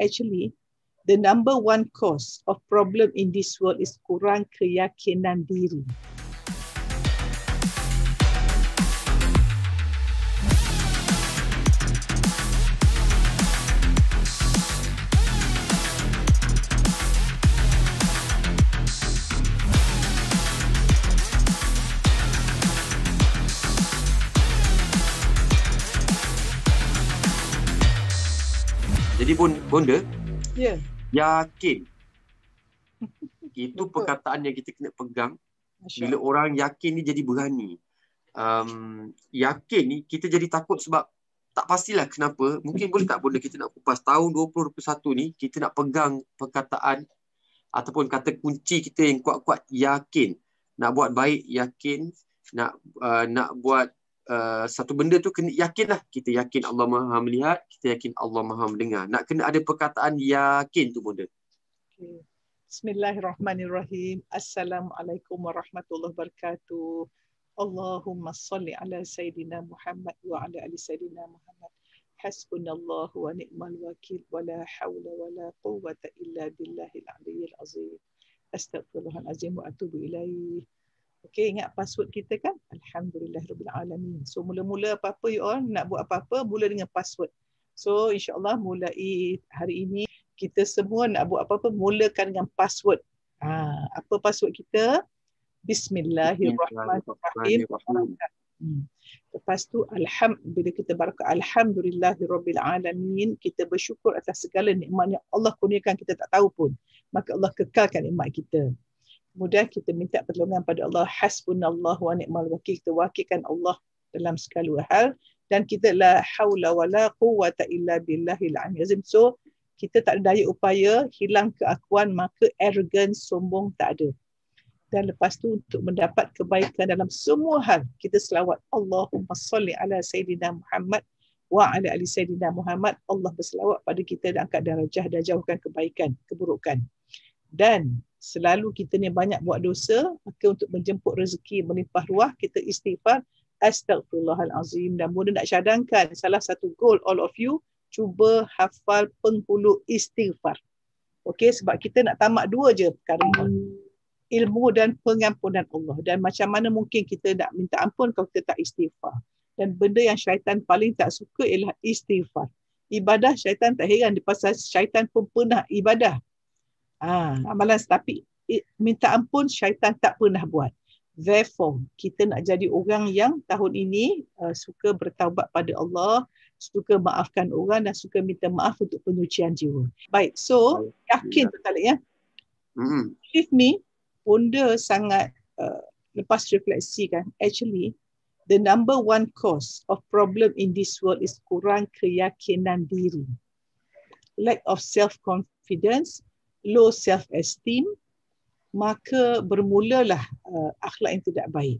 actually the number one cause of problem in this world is kurang keyakinan diri. Jadi bon, bonda, yeah. yakin. Itu perkataan yang kita kena pegang. Bila orang yakin ni jadi berani. Um, yakin ni kita jadi takut sebab tak pastilah kenapa. Mungkin boleh tak bonda kita nak kupas tahun 2021 ni kita nak pegang perkataan ataupun kata kunci kita yang kuat-kuat yakin. Nak buat baik yakin. Nak uh, nak buat Uh, satu benda tu kena yakinlah kita yakin Allah Maha melihat kita yakin Allah Maha mendengar nak kena ada perkataan yakin tu benda Bismillahirrahmanirrahim Assalamualaikum warahmatullahi wabarakatuh Allahumma salli ala Sayyidina Muhammad wa ala ali Sayyidina Muhammad Hasbunallahu wa ni'mal wakil wa la hawla wa la quwwata illa billahil aliyyil azim Astagfirullahaladzim wa atubu ilaih Okay, ingat password kita kan? Alhamdulillah Rabbil Alamin. So mula-mula apa-apa you all nak buat apa-apa, mula dengan password. So insyaAllah mulai hari ini kita semua nak buat apa-apa, mulakan dengan password. Ha, apa password kita? Bismillahirrahmanirrahim. Hmm. Lepas tu alham bila kita barakah alhamdulillah rabbil alamin kita bersyukur atas segala nikmat yang Allah kurniakan kita tak tahu pun maka Allah kekalkan nikmat kita mudah kita minta pertolongan pada Allah hasbunallahu wa ni'mal wakil kita wakilkan Allah dalam segala hal dan kita la haula wala quwata illa billahil azim so kita tak ada daya upaya hilang keakuan maka ergen sombong tak ada dan lepas tu untuk mendapat kebaikan dalam semua hal kita selawat Allahumma salli ala Sayidina Muhammad wa ala ali sayyidina Muhammad Allah berselawat pada kita dan angkat darjah dan jauhkan kebaikan keburukan dan selalu kita ni banyak buat dosa maka untuk menjemput rezeki melimpah ruah kita istighfar astagfirullahalazim dan mula nak cadangkan salah satu goal all of you cuba hafal penghulu istighfar okey sebab kita nak tamat dua je perkara ini ilmu dan pengampunan Allah dan macam mana mungkin kita nak minta ampun kalau kita tak istighfar dan benda yang syaitan paling tak suka ialah istighfar ibadah syaitan tak heran pasal syaitan pun pernah ibadah Ah, ha, amalan tapi it, minta ampun syaitan tak pernah buat. Therefore, kita nak jadi orang yang tahun ini uh, suka bertaubat pada Allah, suka maafkan orang dan suka minta maaf untuk penyucian jiwa. Baik, so yakin ya. tak ya? Hmm. me, wonder sangat uh, lepas refleksi kan. Actually, the number one cause of problem in this world is kurang keyakinan diri. Lack of self-confidence low self esteem maka bermulalah uh, akhlak yang tidak baik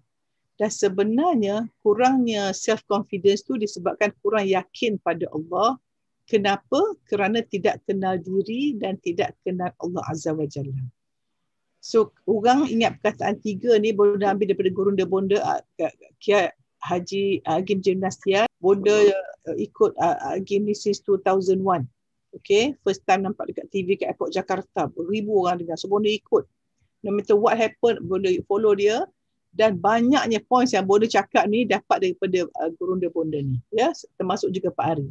dan sebenarnya kurangnya self confidence tu disebabkan kurang yakin pada Allah kenapa kerana tidak kenal diri dan tidak kenal Allah azza wajalla so orang ingat perkataan tiga ni boleh diambil daripada gurunda bonda uh, kiat haji uh, agim gym bonda uh, ikut agim ni since 2001 Okay, first time nampak dekat TV kat airport Jakarta, beribu orang dengar. So, Bonda ikut. No matter what happen, Bonda follow dia. Dan banyaknya points yang Bonda cakap ni dapat daripada uh, gerunda-bonda ni. Ya, yeah? termasuk juga Pak Ari.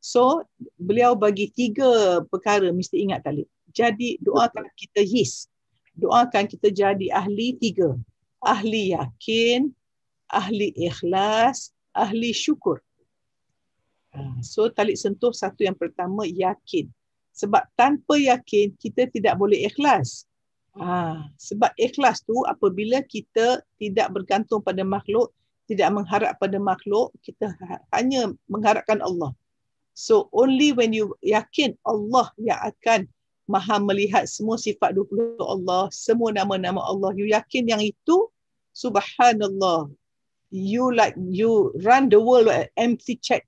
So, beliau bagi tiga perkara mesti ingat tadi. Jadi, doakan kita his. Doakan kita jadi ahli tiga. Ahli yakin, ahli ikhlas, ahli syukur. Hmm. So talik sentuh satu yang pertama yakin. Sebab tanpa yakin kita tidak boleh ikhlas. Ha, sebab ikhlas tu apabila kita tidak bergantung pada makhluk, tidak mengharap pada makhluk, kita ha, hanya mengharapkan Allah. So only when you yakin Allah yang akan maha melihat semua sifat 20 Allah, semua nama-nama Allah, you yakin yang itu, subhanallah, you like you run the world like empty check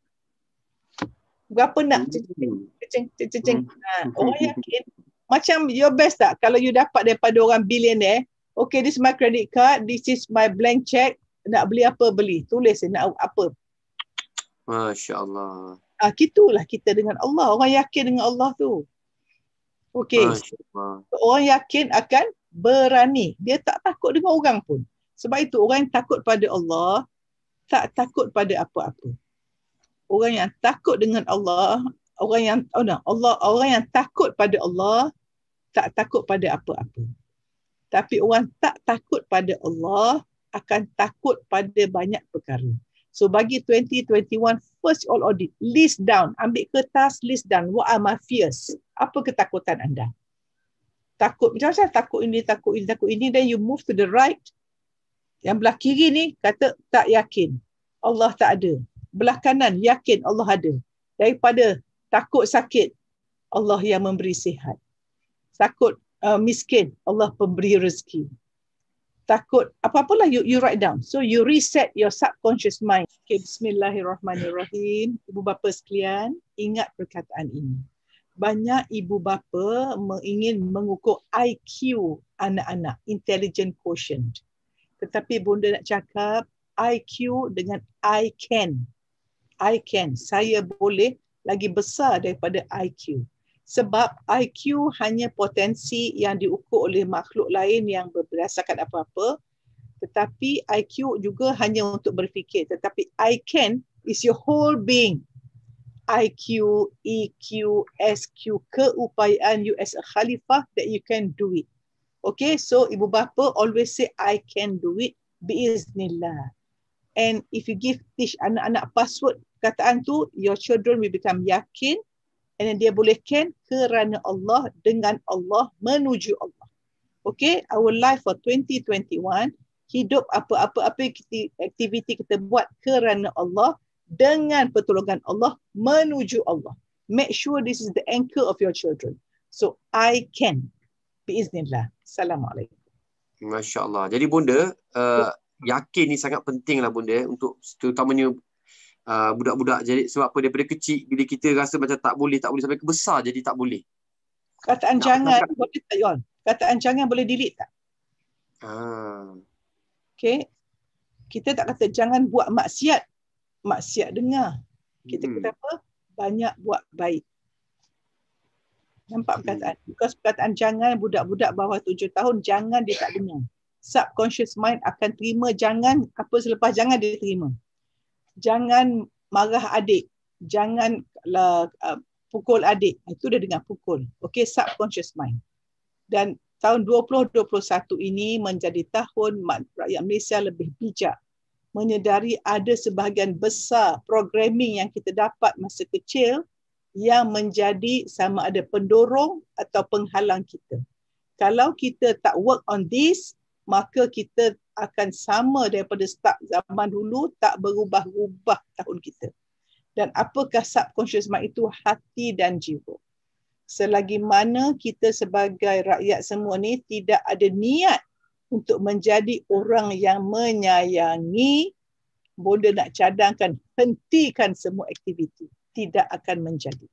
berapa nak hmm. ceceng ceceng ceceng hmm. ha, orang yakin macam your best tak kalau you dapat daripada orang billionaire okay this is my credit card this is my blank check nak beli apa beli tulis nak apa Masya Allah ah, ha, gitulah kita dengan Allah orang yakin dengan Allah tu okay Masya orang yakin akan berani dia tak takut dengan orang pun sebab itu orang yang takut pada Allah tak takut pada apa-apa orang yang takut dengan Allah, orang yang oh no, Allah orang yang takut pada Allah tak takut pada apa-apa. Tapi orang tak takut pada Allah akan takut pada banyak perkara. So bagi 2021 first all audit list down, ambil kertas list down what are my fears? Apa ketakutan anda? Takut macam saya takut ini, takut ini, takut ini then you move to the right yang belah kiri ni kata tak yakin. Allah tak ada belah kanan yakin Allah ada daripada takut sakit Allah yang memberi sihat takut uh, miskin Allah pemberi rezeki takut apa-apalah you, you write down so you reset your subconscious mind okay, bismillahirrahmanirrahim ibu bapa sekalian ingat perkataan ini banyak ibu bapa ingin mengukur IQ anak-anak intelligent quotient tetapi bunda nak cakap IQ dengan I can I can, saya boleh lagi besar daripada IQ. Sebab IQ hanya potensi yang diukur oleh makhluk lain yang berdasarkan apa-apa. Tetapi IQ juga hanya untuk berfikir. Tetapi I can is your whole being. IQ, EQ, SQ, keupayaan you as a khalifah that you can do it. Okay, so ibu bapa always say I can do it biiznillah. And if you give teach anak-anak password, perkataan tu your children will become yakin and then dia boleh can kerana Allah dengan Allah menuju Allah. Okay, our life for 2021 hidup apa-apa apa aktiviti kita buat kerana Allah dengan pertolongan Allah menuju Allah. Make sure this is the anchor of your children. So I can. Biiznillah. Assalamualaikum. Masya Allah. Jadi bunda, uh, yakin ni sangat pentinglah, bunda untuk terutamanya Ah, budak-budak jadi sebab apa daripada kecil bila kita rasa macam tak boleh tak boleh sampai ke besar jadi tak boleh kataan nak, jangan nak, boleh tak Yon? kataan jangan boleh delete tak ha ah. okay. kita tak kata jangan buat maksiat maksiat dengar kita hmm. kata apa banyak buat baik Nampak hmm. perkataan? Because perkataan jangan budak-budak bawah tujuh tahun, jangan dia tak dengar. Subconscious mind akan terima jangan, apa selepas jangan dia terima jangan marah adik jangan lah, uh, pukul adik itu dia dengan pukul okey subconscious mind dan tahun 2021 ini menjadi tahun rakyat Malaysia lebih bijak menyedari ada sebahagian besar programming yang kita dapat masa kecil yang menjadi sama ada pendorong atau penghalang kita. Kalau kita tak work on this, maka kita akan sama daripada start zaman dulu tak berubah-ubah tahun kita. Dan apakah subconscious mind itu hati dan jiwa. Selagi mana kita sebagai rakyat semua ni tidak ada niat untuk menjadi orang yang menyayangi boleh nak cadangkan hentikan semua aktiviti tidak akan menjadi.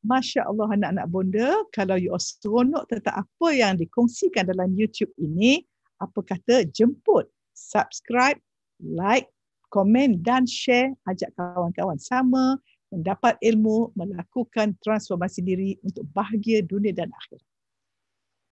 Masya Allah anak-anak bonda, kalau you astronot tentang apa yang dikongsikan dalam YouTube ini, apa kata jemput subscribe like komen dan share ajak kawan-kawan sama mendapat ilmu melakukan transformasi diri untuk bahagia dunia dan akhirat